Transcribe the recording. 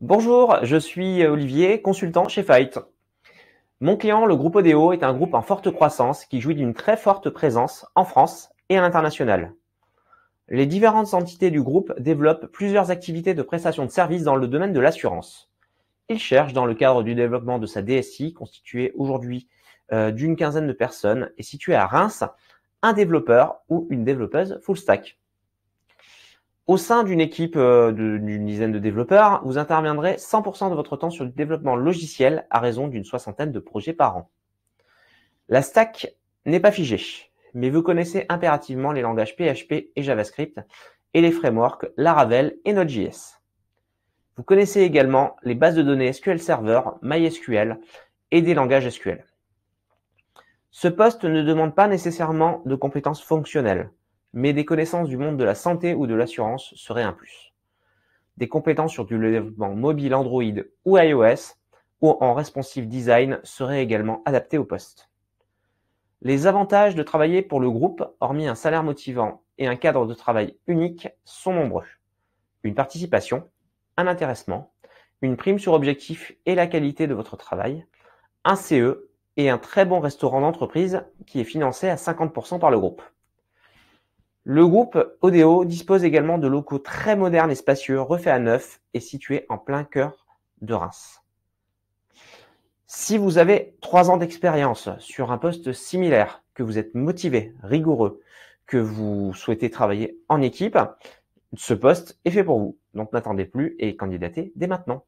Bonjour, je suis euh, Olivier, consultant chez Fight. Mon client, le groupe Odeo, est un groupe en forte croissance qui jouit d'une très forte présence en France et à l'international. Les différentes entités du groupe développent plusieurs activités de prestation de services dans le domaine de l'assurance. Il cherche, dans le cadre du développement de sa DSI, constituée aujourd'hui euh, d'une quinzaine de personnes et située à Reims, un développeur ou une développeuse full stack. Au sein d'une équipe euh, d'une dizaine de développeurs, vous interviendrez 100% de votre temps sur le développement logiciel à raison d'une soixantaine de projets par an. La stack n'est pas figée, mais vous connaissez impérativement les langages PHP et JavaScript et les frameworks Laravel et Node.js. Vous connaissez également les bases de données SQL Server, MySQL et des langages SQL. Ce poste ne demande pas nécessairement de compétences fonctionnelles mais des connaissances du monde de la santé ou de l'assurance seraient un plus. Des compétences sur du développement mobile Android ou iOS ou en responsive design seraient également adaptées au poste. Les avantages de travailler pour le groupe, hormis un salaire motivant et un cadre de travail unique, sont nombreux. Une participation, un intéressement, une prime sur objectif et la qualité de votre travail, un CE et un très bon restaurant d'entreprise qui est financé à 50% par le groupe. Le groupe Odeo dispose également de locaux très modernes et spacieux, refaits à neuf et situés en plein cœur de Reims. Si vous avez trois ans d'expérience sur un poste similaire, que vous êtes motivé, rigoureux, que vous souhaitez travailler en équipe, ce poste est fait pour vous. Donc n'attendez plus et candidatez dès maintenant.